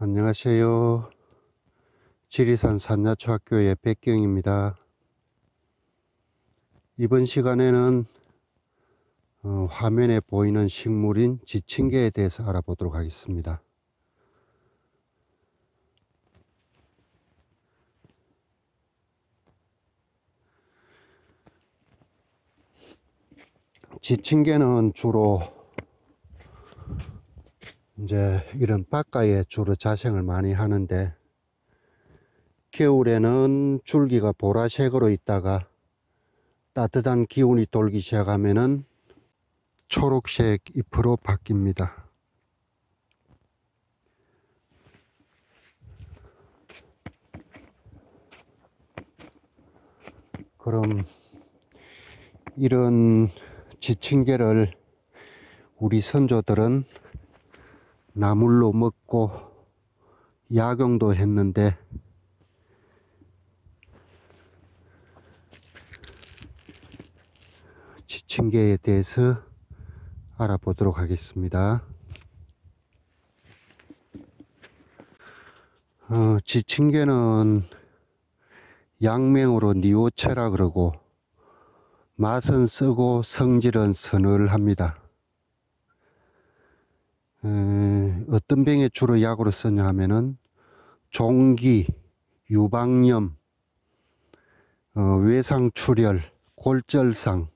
안녕하세요. 지리산 산야초학교의 백경입니다. 이번 시간에는 어, 화면에 보이는 식물인 지친계에 대해서 알아보도록 하겠습니다. 지친계는 주로 이제 이런 바깥에 주로 자생을 많이 하는데 겨울에는 줄기가 보라색으로 있다가 따뜻한 기운이 돌기 시작하면은 초록색 잎으로 바뀝니다. 그럼 이런 지층계를 우리 선조들은 나물로 먹고 야경도 했는데 지친 개에 대해서 알아보도록 하겠습니다. 어, 지친 개는 양맹으로 니오체라 그러고 맛은 쓰고 성질은 선을 합니다. 어떤 병에 주로 약으로 쓰냐 하면은 종기, 유방염, 어, 외상출혈, 골절상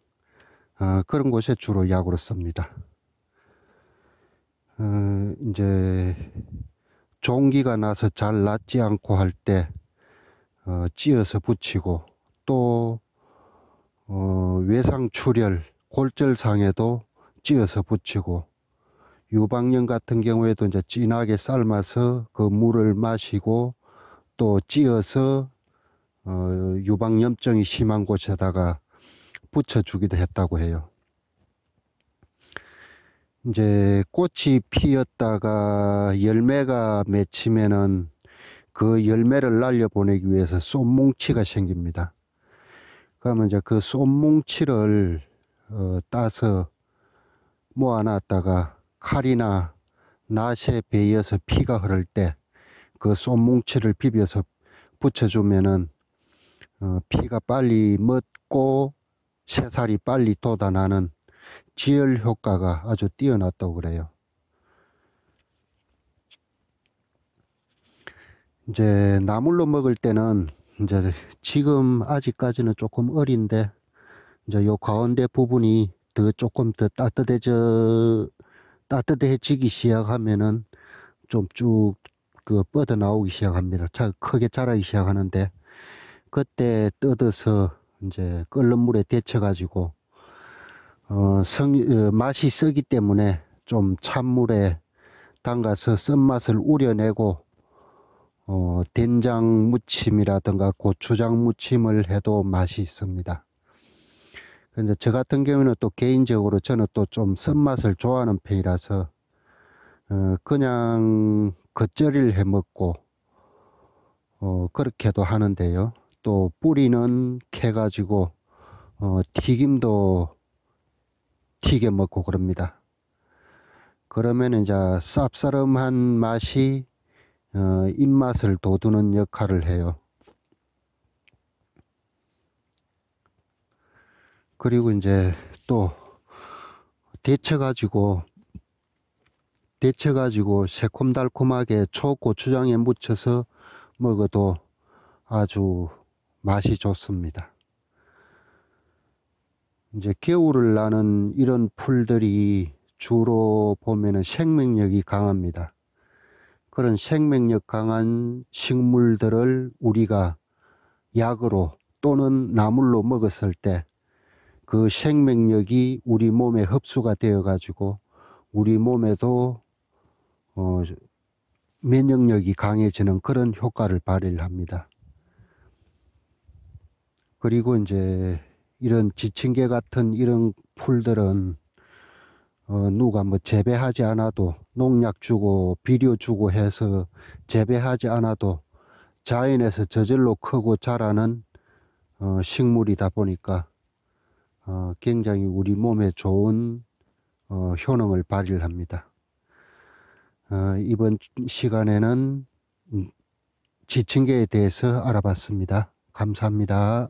어, 그런 곳에 주로 약으로 씁니다. 어, 이제 종기가 나서 잘 낫지 않고 할때 어, 찧어서 붙이고 또 어, 외상출혈, 골절상에도 찧어서 붙이고 유방염 같은 경우에도 이제 진하게 삶아서 그 물을 마시고 또찌어서 어, 유방염증이 심한 곳에다가 붙여주기도 했다고 해요. 이제 꽃이 피었다가 열매가 맺히면은 그 열매를 날려보내기 위해서 쏨뭉치가 생깁니다. 그러면 이제 그 쏨뭉치를 어, 따서 모아놨다가 칼이나 낫에 베이어서 피가 흐를 때그 쏨뭉치를 비벼서 붙여주면은 어, 피가 빨리 멎고 새살이 빨리 돋아나는 지혈 효과가 아주 뛰어났다고 그래요. 이제 나물로 먹을 때는 이제 지금 아직까지는 조금 어린데 이제 요 가운데 부분이 더 조금 더 따뜻해져 따뜻해지기 시작하면은 좀 쭉 그 뻗어 나오기 시작합니다. 자, 크게 자라기 시작하는데 그때 뜯어서 이제 끓는 물에 데쳐가지고 어, 성, 어, 맛이 쓰기 때문에 좀 찬물에 담가서 쓴맛을 우려내고 어, 된장 무침이라든가 고추장 무침을 해도 맛이 있습니다. 근데 저 같은 경우는 또 개인적으로 저는 또 좀 쓴맛을 좋아하는 편이라서 어, 그냥 겉절이를 해 먹고 어, 그렇게도 하는데요. 또 뿌리는 캐 가지고 어, 튀김도 튀겨 먹고 그럽니다. 그러면 이제 쌉싸름한 맛이 어, 입맛을 돋우는 역할을 해요. 그리고 이제 또 데쳐 가지고 데쳐 가지고 새콤달콤하게 초고추장에 묻혀서 먹어도 아주 맛이 좋습니다. 이제 겨울을 나는 이런 풀들이 주로 보면은 생명력이 강합니다. 그런 생명력 강한 식물들을 우리가 약으로 또는 나물로 먹었을 때그 생명력이 우리 몸에 흡수가 되어 가지고 우리 몸에도 어, 면역력이 강해지는 그런 효과를 발휘를 합니다. 그리고 이제 이런 지친계 같은 이런 풀들은 어, 누가 뭐 재배하지 않아도 농약 주고 비료 주고 해서 재배하지 않아도 자연에서 저절로 크고 자라는 어, 식물이다 보니까 어, 굉장히 우리 몸에 좋은 어, 효능을 발휘합니다. 어, 이번 시간에는 음, 지층계에 대해서 알아봤습니다. 감사합니다.